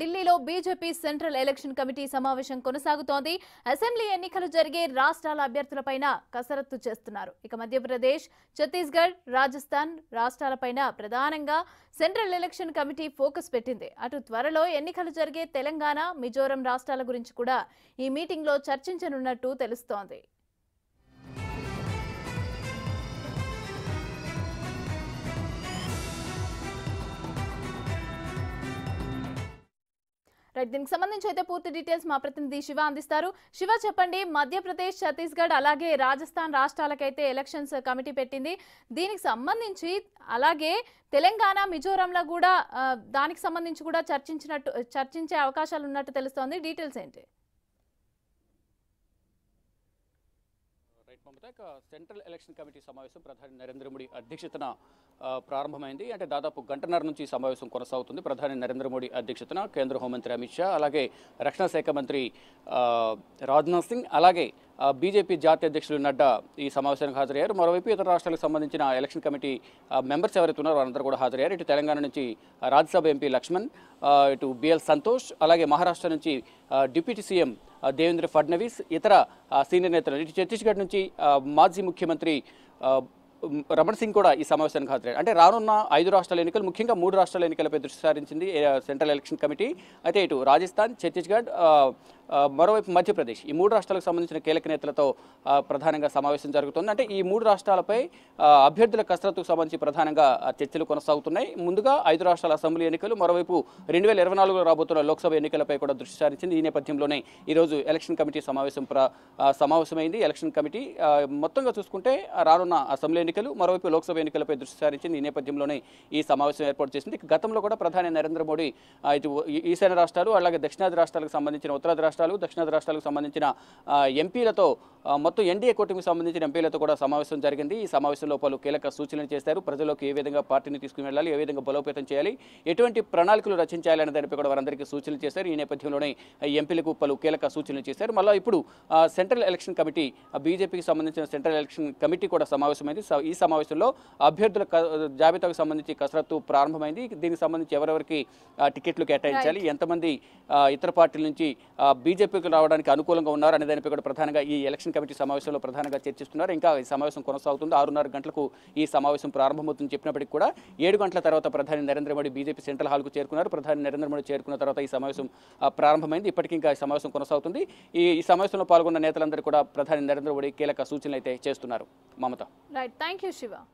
ఢిల్లీలో BJP central election committee సమావేశం కొనసాగుతోంది అసెంబ్లీ ఎన్నికలు జరిగే రాష్ట్రాల అభ్యర్థులపైన కసరత్తు చేస్తున్నారు ఇక మధ్యప్రదేశ్ ఛత్తీస్గఢ్ రాజస్థాన్ రాష్ట్రాలపైన ప్రధానంగా సెంట్రల్ ఎలక్షన్ కమిటీ ఫోకస్ పెట్టింది అటు త్వరలో ఎన్నికలు జరిగే తెలంగాణ మిజోరం రాష్ట్రాల గురించి కూడా ఈ మీటింగ్లో చర్చించనున్నట్టు తెలుస్తోంది రైట్ దీనికి సంబంధించి అయితే పూర్తి డీటెయిల్స్ మా ప్రతినిధి శివ అందిస్తారు శివ చెప్పండి మధ్యప్రదేశ్ ఛత్తీస్గఢ్ అలాగే రాజస్థాన్ రాష్ట్రాలకైతే ఎలక్షన్స్ కమిటీ పెట్టింది దీనికి సంబంధించి అలాగే తెలంగాణ మిజోరంలో కూడా దానికి సంబంధించి కూడా చర్చించినట్టు చర్చించే అవకాశాలు ఉన్నట్టు తెలుస్తోంది డీటెయిల్స్ ఏంటి సెంట్రల్ ఎలక్షన్ కమిటీ సమావేశం ప్రధాని నరేంద్ర మోడీ అధ్యక్షతన ప్రారంభమైంది అంటే దాదాపు గంటన్నర నుంచి సమావేశం కొనసాగుతుంది ప్రధాని నరేంద్ర మోడీ అధ్యక్షతన కేంద్ర హోంమంత్రి అమిత్ షా అలాగే రక్షణ శాఖ మంత్రి రాజ్నాథ్ సింగ్ అలాగే బీజేపీ జాతీయ అధ్యక్షులు నడ్డా ఈ సమావేశానికి హాజరయ్యారు మరోవైపు ఇతర రాష్ట్రాలకు సంబంధించిన ఎలక్షన్ కమిటీ మెంబర్స్ ఎవరైతే ఉన్నారో వారందరూ కూడా హాజరయ్యారు ఇటు తెలంగాణ నుంచి రాజ్యసభ ఎంపీ లక్ష్మణ్ ఇటు బిఎల్ సంతోష్ అలాగే మహారాష్ట్ర నుంచి డిప్యూటీ సీఎం దేవేంద్ర ఫడ్నవీస్ ఇతర సీనియర్ నేతలు ఇటు ఛత్తీస్గఢ్ నుంచి మాజీ ముఖ్యమంత్రి రమణ్ సింగ్ కూడా ఈ సమావేశానికి హాజరయ్యారు అంటే రానున్న ఐదు రాష్ట్రాల ఎన్నికలు ముఖ్యంగా మూడు రాష్ట్రాల ఎన్నికలపై దృష్టి సారించింది సెంట్రల్ ఎలక్షన్ కమిటీ అయితే ఇటు రాజస్థాన్ ఛత్తీస్గఢ్ మరోవైపు మధ్యప్రదేశ్ ఈ మూడు రాష్ట్రాలకు సంబంధించిన కీలక నేతలతో ప్రధానంగా సమావేశం జరుగుతుంది అంటే ఈ మూడు రాష్ట్రాలపై అభ్యర్థుల కసరత్తుకు సంబంధించి ప్రధానంగా చర్చలు కొనసాగుతున్నాయి ముందుగా ఐదు రాష్ట్రాల అసెంబ్లీ ఎన్నికలు మరోవైపు రెండు వేల ఇరవై నాలుగులో రాబోతున్న లోక్సభ ఎన్నికలపై కూడా దృష్టి సారించింది ఈ నేపథ్యంలోనే ఈరోజు ఎలక్షన్ కమిటీ సమావేశం ప్ర సమావేశమైంది ఎలక్షన్ కమిటీ మొత్తంగా చూసుకుంటే రానున్న అసెంబ్లీ ఎన్నికలు మరోవైపు లోక్సభ ఎన్నికలపై దృష్టి సారించింది ఈ నేపథ్యంలోనే ఈ సమావేశం ఏర్పాటు చేసింది గతంలో కూడా ప్రధాని నరేంద్ర మోడీ ఇటు ఈశాన్య రాష్ట్రాలు అలాగే దక్షిణాది రాష్ట్రాలకు సంబంధించిన ఉత్తరాది రాష్ట్రాలు దక్షిణాది రాష్ట్రాలకు సంబంధించిన ఎంపీలతో మొత్తం ఎన్డీఏ కూటమికి సంబంధించిన ఎంపీలతో కూడా సమావేశం జరిగింది ఈ సమావేశంలో పలు కీలక సూచనలు చేశారు ప్రజలకు ఏ విధంగా పార్టీని తీసుకుని వెళ్ళాలి ఏ విధంగా బలోపేతం చేయాలి ఎటువంటి ప్రణాళికలు అనే దానిపై కూడా వారందరికీ సూచనలు చేశారు ఈ నేపథ్యంలోనే ఎంపీలకు పలు కీలక సూచనలు చేశారు మళ్ళీ ఇప్పుడు సెంట్రల్ ఎలక్షన్ కమిటీ బీజేపీకి సంబంధించిన సెంట్రల్ ఎలక్షన్ కమిటీ కూడా సమావేశమైంది ఈ సమావేశంలో అభ్యర్థుల జాబితాకు సంబంధించి కసరత్తు ప్రారంభమైంది దీనికి సంబంధించి ఎవరెవరికి టికెట్లు కేటాయించాలి ఎంతమంది ఇతర పార్టీల నుంచి బీజేపీకి రావడానికి అనుకూలంగా ఉన్నారు అనే దానిపై కూడా ప్రధానంగా ఈ ఎలక్షన్ కమిటీ సమావేశంలో ప్రధానంగా చర్చిస్తున్నారు ఇంకా ఈ సమావేశం కొనసాగుతుంది ఆరున్నర గంటలకు ఈ సమావేశం ప్రారంభమవుతుందని చెప్పినప్పటికీ కూడా ఏడు గంటల తర్వాత ప్రధాని నరేంద్ర మోడీ బీజేపీ సెంట్రల్ హాల్కు చేరుకున్నారు ప్రధాని నరేంద్ర మోడీ చేరుకున్న తర్వాత ఈ సమావేశం ప్రారంభమైంది ఇప్పటికీ ఇంకా ఈ సమావేశం కొనసాగుతుంది ఈ ఈ సమావేశంలో పాల్గొన్న నేతలందరూ కూడా ప్రధాని నరేంద్ర మోడీ కీలక సూచనలు అయితే చేస్తున్నారు Mamata right thank you Shiva